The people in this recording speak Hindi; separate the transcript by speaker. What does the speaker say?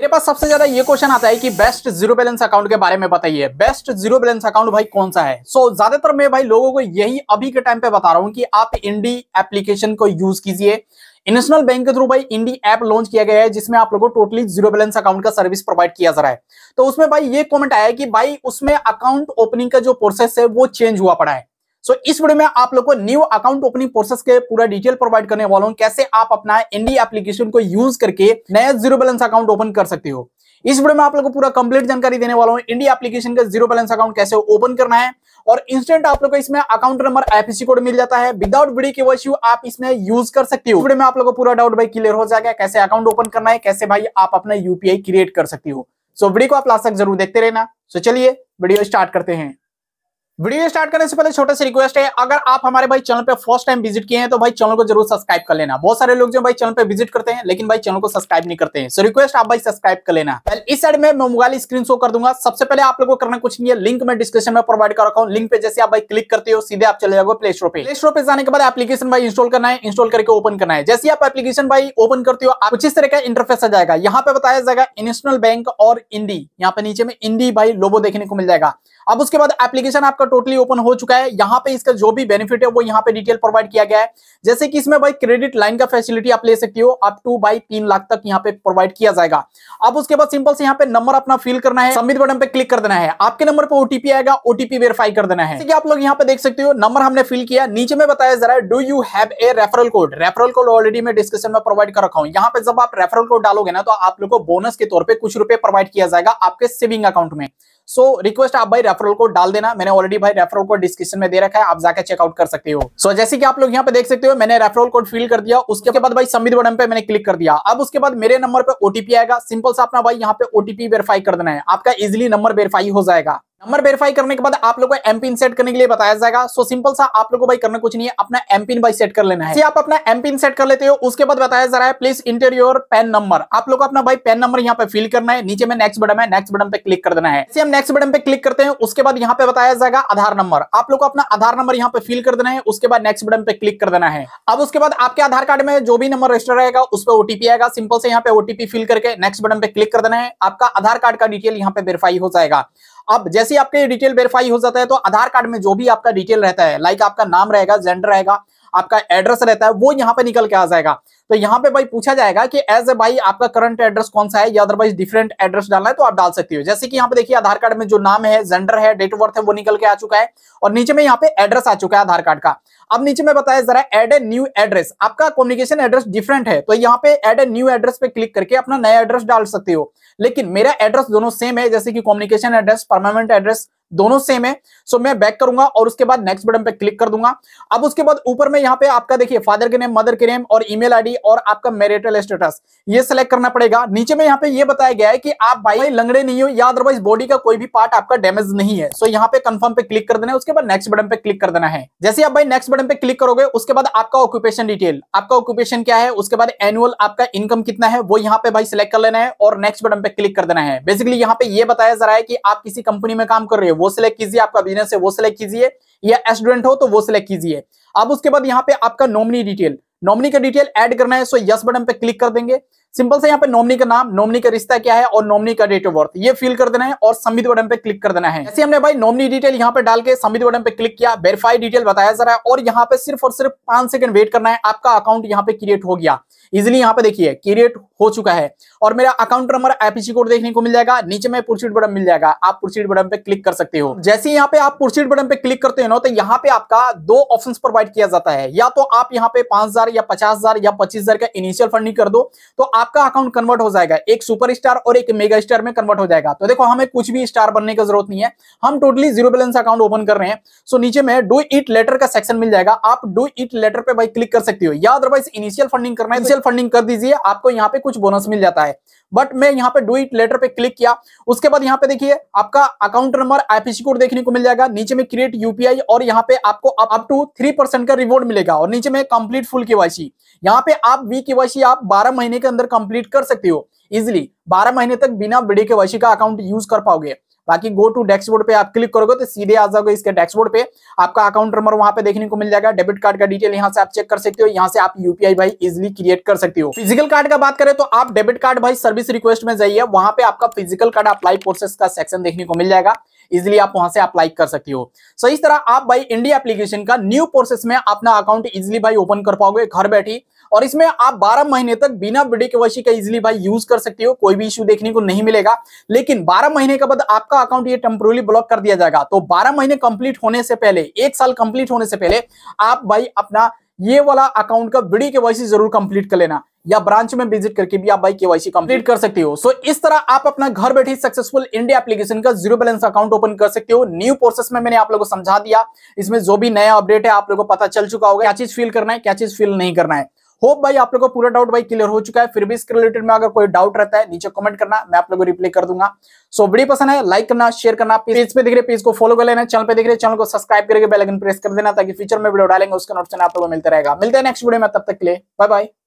Speaker 1: मेरे पास सबसे ज्यादा ये क्वेश्चन आता है कि बेस्ट जीरो बैलेंस अकाउंट के बारे में बताइए बेस्ट जीरो बैलेंस अकाउंट भाई कौन सा है सो so, ज्यादातर मैं भाई लोगों को यही अभी के टाइम पे बता रहा हूँ कि आप इंडी एप्लीकेशन को यूज कीजिए नेशनल बैंक के थ्रू भाई इंडी ऐप लॉन्च किया गया है जिसमें आप लोगों को टोटली जीरो बैलेंस अकाउंट का सर्विस प्रोवाइड किया जा रहा है तो उसमें भाई ये कॉमेंट आया कि भाई उसमें अकाउंट ओपनिंग का जो प्रोसेस है वो चेंज हुआ पड़ा है सो so, इस वीडियो में आप लोग को न्यू अकाउंट ओपनिंग प्रोसेस के पूरा डिटेल प्रोवाइड करने वाला हूँ कैसे आप अपना एनडी एप्लीकेशन को यूज करके नया जीरो बैलेंस अकाउंट ओपन कर सकते हो इस वीडियो में आप लोग को पूरा कंप्लीट जानकारी देने वाला हूँ इंडिया एप्लीकेशन का जीरो बैलेंस अकाउंट कैसे ओपन करना है और इंस्टेंट आप लोग को इसमें अकाउंट नंबर आईपीसी कोड मिल जाता है विदाउट वीडियो के वॉच आप इसमें यूज कर सकते हो वीडियो में आप लोग को पूरा डाउट भाई क्लियर हो जाएगा कैसे अकाउंट ओपन करना है कैसे भाई आप अपना यूपीआई क्रिएट कर सकती हो सो वीडियो को आप लास्ट तक जरूर देखते रहना सो चलिए वीडियो स्टार्ट करते हैं वीडियो स्टार्ट करने से पहले छोटा सा रिक्वेस्ट है अगर आप हमारे भाई चैनल पे फर्स्ट टाइम विजिट किए हैं तो भाई चैनल को जरूर सब्सक्राइब कर लेना बहुत सारे लोग जो भाई चैनल पे विजिट करते हैं लेकिन भाई चैनल को सब्सक्राइब नहीं करते हैं सो so, रिक्वेस्ट आप भाई सब्सक्राइब कर लेना इस साइड में मैं मोबाइल स्क्रीन शो कर दूंगा सबसे पहले आप लोग को करना कुछ नहीं है लिंक में डिस्क्रिप्शन में प्रोवाइड कर रखा हूँ लिंक पे जैसे आप भाई क्लिक करते हो सीधे आप चले जाओगे प्ले स्टोर पे प्ले स्टोर पे जाने के बाद एप्लीकेशन भाई इंस्टॉल करना है इंस्टॉल करके ओपन करना है जैसे आप एप्लीकेशन भाई ओपन करते हो आप किस इस तरह का इंटरफेस आ जाएगा यहाँ पे बताया जाएगा नेशनल बैंक और इंडी यहाँ पे नीचे में इंडी भाई लोबो देखने को मिल जाएगा अब उसके बाद एप्लीकेशन आपका टोटली ओपन हो चुका है यहाँ पे इसका जो भी बेनिफिट है वो यहाँ पे डिटेल प्रोवाइड किया गया है जैसे कि इसमें भाई क्रेडिट लाइन का फैसिलिटी आप ले सकती हो अप टू बाई तीन लाख तक यहाँ पे प्रोवाइड किया जाएगा अब उसके बाद सिंपल से यहाँ पे नंबर अपना फिल करना है सबमिट बटन पे क्लिक कर देना है आपके नंबर पर ओटीपी आएगा ओटीपी वेरीफाई कर देना है आप लोग यहाँ पे देख सकते हो नंबर हमने फिल किया नीचे में बताया जरा do you have a referral code referral code already मैं डिस्कशन में प्रोवाइड कर रखा हूँ यहाँ पे जब आप रेफरल कोड डालोगे ना तो आप लोग को बोनस के तौर पर कुछ रुपए प्रोवाइड किया जाएगा आपके सेविंग अकाउंट में सो so, रिक्वेस्ट आप भाई रेफरल कोड डाल देना मैंने ऑलरेडी भाई रेफरल कोड डिस्क्रिप्शन में दे रखा है आप जाकर चेकआउट कर सकते हो सो so, जैसे कि आप लोग यहाँ पे देख सकते हो मैंने रेफरल कोड फिल कर दिया उसके बाद भाई समित बटन पे मैंने क्लिक कर दिया अब उसके बाद मेरे नंबर पर ओटीपी आएगा सिंपल सा अपना भाई यहाँ पे ओटीपी वेरीफाई कर देना है आपका इजिली नंबर वेरीफाई हो जाएगा नंबर वेरीफाई करने के बाद आप लोग को एम पिन सेट करने के लिए बताया जाएगा सो सिंपल सा आप लोगों को भाई करना कुछ नहीं है अपना एम पिन भाई सेट कर लेना है आप अपना एम पिन सेट कर लेते हो उसके बाद बताया जा रहा है please enter your PAN number आप लोगों को अपना भाई पैन नंबर यहाँ पे फिल करना है नीचे में नेक्स्ट बटन है नेक्स्ट बटन पे क्लिक कर देना है हम नेक्स्ट बटन पे क्लिक करते हैं उसके बाद यहाँ पे बताया जाएगा आधार नंबर आप लोग को अपना आधार नंबर यहाँ पे फिल कर देना है उसके बाद नेक्स्ट बटन पे क्लिक कर देना है अब उसके बाद आपके आधार कार्ड में जो भी नंबर रजिस्टर रहेगा उस पर ओटीपी आएगा सिंपल से यहाँ पे ओटीपी फिल करके नेक्स्ट बटन पे क्लिक कर देना है आपका आधार कार्ड का डिटेल यहाँ पे वेरीफाई हो जाएगा अब जैसे आपके डिटेल वेरीफाई हो जाता है तो आधार कार्ड में जो भी आपका डिटेल रहता है लाइक आपका नाम रहेगा जेंडर रहेगा आपका एड्रेस रहता है वो यहाँ पे निकल के आ जाएगा तो यहाँ पे भाई पूछा जाएगा कि एज ए भाई आपका करंट एड्रेस कौन सा है या अदरवाइज डिफरेंट एड्रेस डालना है तो आप डाल सकते हो जैसे कि यहाँ पे देखिए आधार कार्ड में जो नाम है जेंडर है डेट ऑफ बर्थ है वो निकल के आ चुका है और नीचे में यहाँ पे एड्रेस आ चुका है आधार कार्ड का अब नीचे में बताया जरा एड ए न्यू एड्रेस आपका कम्युनिकेशन एड्रेस डिफरेंट है तो यहाँ पे एड ए न्यू एड्रेस पे क्लिक करके अपना नया एड्रेस डाल सकते हो लेकिन मेरा एड्रेस दोनों सेम है जैसे कि कम्युनिकेशन एड्रेस परमानेंट एड्रेस दोनों सेम है सो मैं बैक करूंगा और उसके बाद नेक्स्ट बटन पे क्लिक कर दूंगा अब उसके बाद ऊपर में यहाँ पे आपका देखिए फादर के नेम मदर के नेम और ईमेल आईडी और आपका मेरिटल स्टेटस ये सिलेक्ट करना पड़ेगा नीचे में यहाँ पे ये बताया गया है कि आप भाई लंगड़े नहीं हो या अदरवाइज बॉडी का कोई भी पार्ट आपका डैमेज नहीं है सो so, यहाँ पे कंफर्म पे क्लिक कर देना है उसके बाद नेक्स्ट बटन पे क्लिक कर देना है जैसे आप भाई नेक्स्ट बटन पे क्लिक करोगे उसके बाद आपका ऑक्यूपेशन डिटेल आपका ऑक्यूपेशन क्या है उसके बाद एनुअल आपका इनकम कितना है वो यहाँ पे भाई सिलेक्ट कर लेना है और नेक्स्ट बटन पे क्लिक कर देना है बेसिकली यहाँ पे ये बताया जा रहा है कि आप किसी कंपनी में काम कर रहे हो वो सिलेक्ट कीजिए आपका बिजनेस है वो सिलेक्ट कीजिए या स्टूडेंट हो तो वो सिलेक्ट कीजिए अब उसके बाद यहाँ पे आपका नॉमिनी डिटेल नॉमिनी का डिटेल ऐड करना है सो यस बटन पे क्लिक कर देंगे सिंपल से यहाँ पे नॉमनी का नाम नॉमनी का रिश्ता क्या है और नॉमनी का डेट ऑफ बर्थ ये फिल कर देना है और समित बटन पे क्लिक कर देना है ऐसे हमने भाई नॉमनी डिटेल यहाँ पे डाल के सबमिट बटन पे क्लिक किया वेरीफाई डिटेल बताया जरा और यहाँ पे सिर्फ और सिर्फ पांच सेकंड वेट करना है आपका अकाउंट यहाँ पे क्रिएट हो गया इजिली यहाँ पे देखिए क्रिएट हो चुका है और मेरा अकाउंट नंबर आईपीसी कोड देखने को मिल जाएगा नीचे में प्रोसीड बटन मिल जाएगा आप प्रोसीड बटन पे क्लिक कर सकते हो जैसे यहाँ पे आप प्रोसीड बटन पे क्लिक करते हो ना तो यहाँ पे आपका दो ऑप्शन प्रोवाइड किया जाता है या तो आप यहाँ पे पांच या पचास या पच्चीस का इनिशियल फंडिंग कर दो तो आपका अकाउंट कन्वर्ट हो जाएगा एक सुपर स्टार और एक मेगा स्टार में कन्वर्ट हो जाएगा तो देखो हमें कुछ भी स्टार बनने की जरूरत नहीं है हम totally zero balance account open कर रहे हैं सो नीचे में डू इट लेटर का सेक्शन मिल जाएगा आप डू इट लेटर पर भाई क्लिक कर सकती हो या अदरवाइज इनिशियल फंडिंग करना है इनिशियल फंडिंग कर दीजिए आपको यहाँ पे कुछ बोनस मिल जाता है बट मैं यहाँ पे डू इट लेटर पे क्लिक किया उसके बाद यहाँ पे देखिए आपका अकाउंट नंबर आईपीसी कोड देखने को मिल जाएगा नीचे में क्रिएट यूपीआई और यहाँ पे आपको अप टू थ्री परसेंट का रिवॉर्ड मिलेगा और नीचे में कंप्लीट फुल केवाईसी यहाँ पे आप वी केवाईसी आप बारह महीने के अंदर अंदर कंप्लीट कर सकते हो इजिली बारह महीने तक बिना बड़े के वैसी का अकाउंट यूज कर पाओगे बाकी गो टू डैशबोर्ड पे आप क्लिक करोगे तो सीधे आ जाओगे इसके डैशबोर्ड पे आपका अकाउंट नंबर वहां पे देखने को मिल जाएगा डेबिट कार्ड का डिटेल यहाँ से आप चेक कर सकते हो यहाँ से आप यूपीआई भाई इजिली क्रिएट कर सकते हो फिजिकल कार्ड का बात करें तो आप डेबिट कार्ड भाई सर्विस रिक्वेस्ट में जाइए वहां पे आपका फिजिकल कार्ड अप्लाई प्रोसेस का सेक्शन देखने को मिल जाएगा इजिली आप वहां से अप्लाई कर सकती हो सही तरह आप भाई इंडिया एप्लीकेशन का न्यू प्रोसेस में अपना अकाउंट इजिली भाई ओपन कर पाओगे घर बैठी और इसमें आप 12 महीने तक बिना बीडी के केवासी का इजिली भाई यूज कर सकते हो कोई भी इश्यू देखने को नहीं मिलेगा लेकिन 12 महीने के बाद आपका अकाउंट ये टेम्पोरली ब्लॉक कर दिया जाएगा तो 12 महीने कंप्लीट होने से पहले एक साल कंप्लीट होने से पहले आप भाई अपना ये वाला अकाउंट का वीडियो केवाईसी जरूर कंप्लीट कर लेना या ब्रांच में विजिट करके भी आप भाई केवाईसी कंप्लीट कर सकते हो सो so, इस तरह आप अपना घर बैठे सक्सेसफुल इंडिया एप्लीकेशन का जीरो बैलेंस अकाउंट ओपन कर सकते हो न्यू प्रोसेस में मैंने आप लोगों को समझा दिया इसमें जो भी नया अपडेट है आप लोगों को पता चल चुका होगा क्या चीज फील करना है क्या चीज फील नहीं करना है होप भाई आप लोगों को पूरा डाउट भाई क्लियर हो चुका है फिर भी इसके रिलेटेड में अगर कोई डाउट रहता है नीचे कमेंट करना मैं आप लोग को रिप्लाई कर दूंगा सो so, वीडियो पसंद है लाइक करना शेयर करना पेज पे दिख रहे पेज को फॉलो कर लेना चैनल पे दिख रहे चैनल को सब्सक्राइब करके बेलाइकन प्रेस कर देना ताकि फ्यूचर में वीडियो डालेंगे उसका नोटिफिकेशन आप लोगों को मिलता रहेगा मिलते हैं नेक्स्ट वीडियो में तब तक के लिए बाय बाय